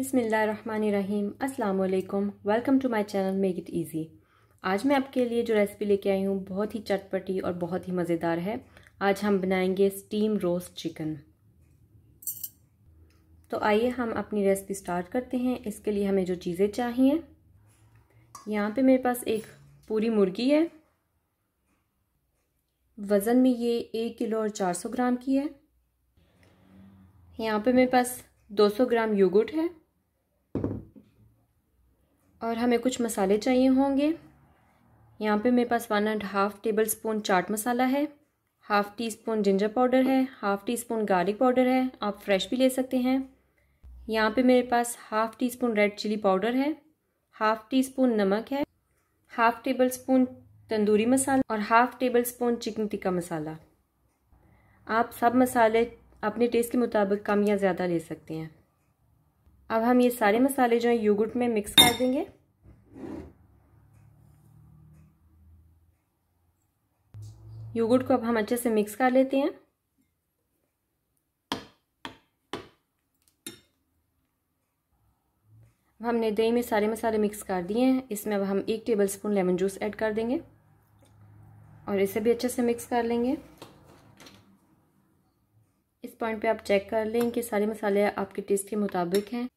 बिसमीम् अल्लाम welcome to my channel make it easy आज मैं आपके लिए जो रेसिपी लेके आई हूँ बहुत ही चटपटी और बहुत ही मज़ेदार है आज हम बनाएंगे स्टीम रोस्ट चिकन तो आइए हम अपनी रेसिपी स्टार्ट करते हैं इसके लिए हमें जो चीज़ें चाहिए यहाँ पे मेरे पास एक पूरी मुर्गी है वज़न में ये एक किलो और चार सौ ग्राम की है यहाँ पे मेरे पास 200 ग्राम योगर्ट है और हमें कुछ मसाले चाहिए होंगे यहाँ पे मेरे पास one and half tablespoon chaat masala है half teaspoon ginger powder है half teaspoon garlic powder है आप फ्रेश भी ले सकते हैं यहाँ पे मेरे पास half teaspoon red chilli powder है हाफ़ टी स्पून नमक है half tablespoon tandoori masala और half tablespoon chicken tikka masala आप सब मसाले अपने टेस्ट के मुताबिक कम या ज़्यादा ले सकते हैं अब हम ये सारे मसाले जो हैं योगर्ट में मिक्स कर देंगे योगर्ट को अब हम अच्छे से मिक्स कर लेते हैं हमने दही में सारे मसाले मिक्स कर दिए हैं इसमें अब हम एक tablespoon lemon juice add कर देंगे और इसे भी अच्छे से मिक्स कर लेंगे इस पॉइंट पे आप चेक कर लें कि सारे मसाले आपके टेस्ट के मुताबिक हैं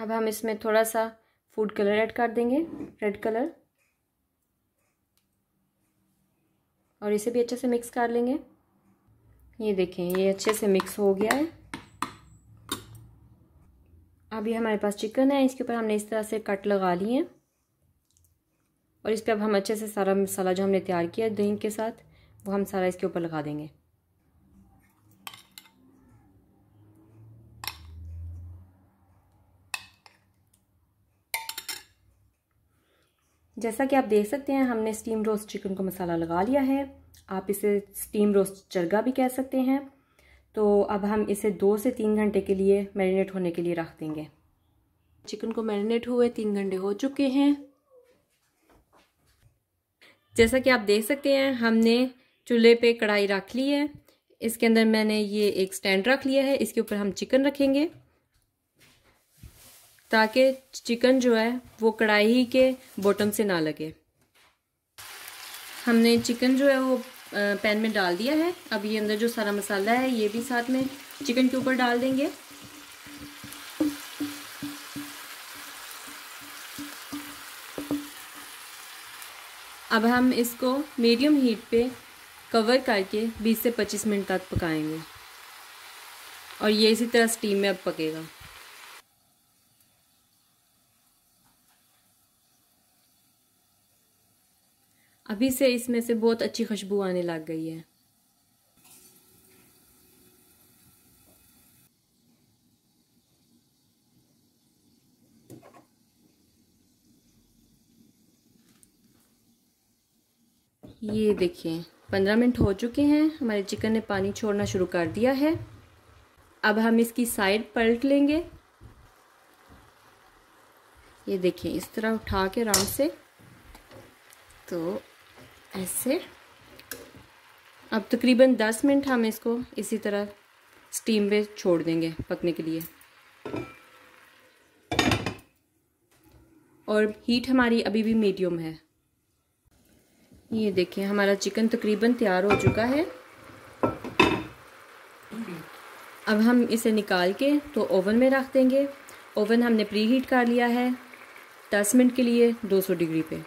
अब हम इसमें थोड़ा सा फूड कलर ऐड कर देंगे रेड कलर और इसे भी अच्छे से मिक्स कर लेंगे ये देखें ये अच्छे से मिक्स हो गया है अभी हमारे पास चिकन है इसके ऊपर हमने इस तरह से कट लगा लिए हैं और इस पर अब हम अच्छे से सारा मसाला जो हमने तैयार किया है दही के साथ वो हम सारा इसके ऊपर लगा देंगे जैसा कि आप देख सकते हैं हमने स्टीम रोस्ट चिकन को मसाला लगा लिया है आप इसे स्टीम रोस्ट चरगा भी कह सकते हैं तो अब हम इसे दो से तीन घंटे के लिए मैरिनेट होने के लिए रख देंगे चिकन को मैरिनेट हुए तीन घंटे हो चुके हैं जैसा कि आप देख सकते हैं हमने चूल्हे पे कढ़ाई रख ली है इसके अंदर मैंने ये एक स्टैंड रख लिया है इसके ऊपर हम चिकन रखेंगे ताकि चिकन जो है वो कढ़ाई के बॉटम से ना लगे हमने चिकन जो है वो पैन में डाल दिया है अब ये अंदर जो सारा मसाला है ये भी साथ में चिकन के ऊपर डाल देंगे अब हम इसको मीडियम हीट पे कवर करके 20 से 25 मिनट तक पकाएंगे और ये इसी तरह स्टीम में अब पकेगा अभी से इसमें से बहुत अच्छी खुशबू आने लग गई है ये देखें पंद्रह मिनट हो चुके हैं हमारे चिकन ने पानी छोड़ना शुरू कर दिया है अब हम इसकी साइड पलट लेंगे ये देखें इस तरह उठा के आराम से तो ऐसे अब तकरीबन तो 10 मिनट हम इसको इसी तरह स्टीम पे छोड़ देंगे पकने के लिए और हीट हमारी अभी भी मीडियम है ये देखें हमारा चिकन तकरीबन तैयार हो चुका है अब हम इसे निकाल के तो ओवन में रख देंगे ओवन हमने प्री हीट कर लिया है 10 मिनट के लिए 200 डिग्री पे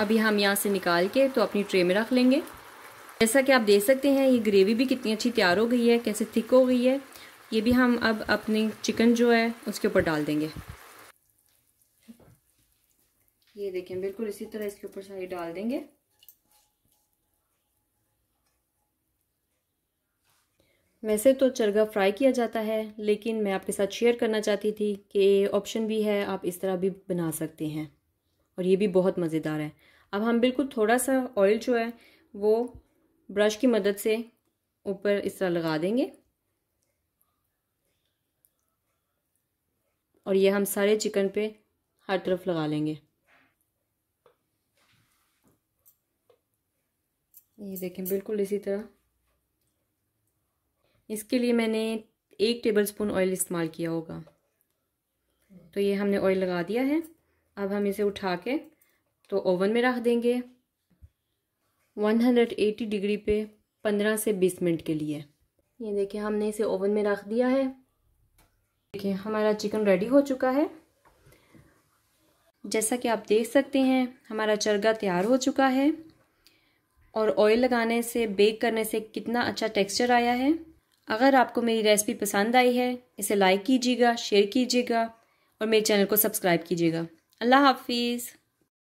अभी हम यहाँ से निकाल के तो अपनी ट्रे में रख लेंगे जैसा कि आप देख सकते हैं ये ग्रेवी भी कितनी अच्छी तैयार हो गई है कैसे थिक हो गई है ये भी हम अब अपने चिकन जो है उसके ऊपर डाल देंगे ये देखें बिल्कुल इसी तरह इसके ऊपर सारी डाल देंगे वैसे तो चरगा फ्राई किया जाता है लेकिन मैं आपके साथ शेयर करना चाहती थी कि ऑप्शन भी है आप इस तरह भी बना सकते हैं और ये भी बहुत मज़ेदार है अब हम बिल्कुल थोड़ा सा ऑयल जो है वो ब्रश की मदद से ऊपर इस तरह लगा देंगे और ये हम सारे चिकन पे हर तरफ लगा लेंगे ये देखें बिल्कुल इसी तरह इसके लिए मैंने एक टेबलस्पून ऑयल इस्तेमाल किया होगा तो ये हमने ऑयल लगा दिया है अब हम इसे उठा के तो ओवन में रख देंगे 180 डिग्री पे 15 से 20 मिनट के लिए ये देखिए हमने इसे ओवन में रख दिया है देखिए हमारा चिकन रेडी हो चुका है जैसा कि आप देख सकते हैं हमारा चरगा तैयार हो चुका है और ऑयल लगाने से बेक करने से कितना अच्छा टेक्सचर आया है अगर आपको मेरी रेसिपी पसंद आई है इसे लाइक कीजिएगा शेयर कीजिएगा और मेरे चैनल को सब्सक्राइब कीजिएगा अल्लाह हाफिज़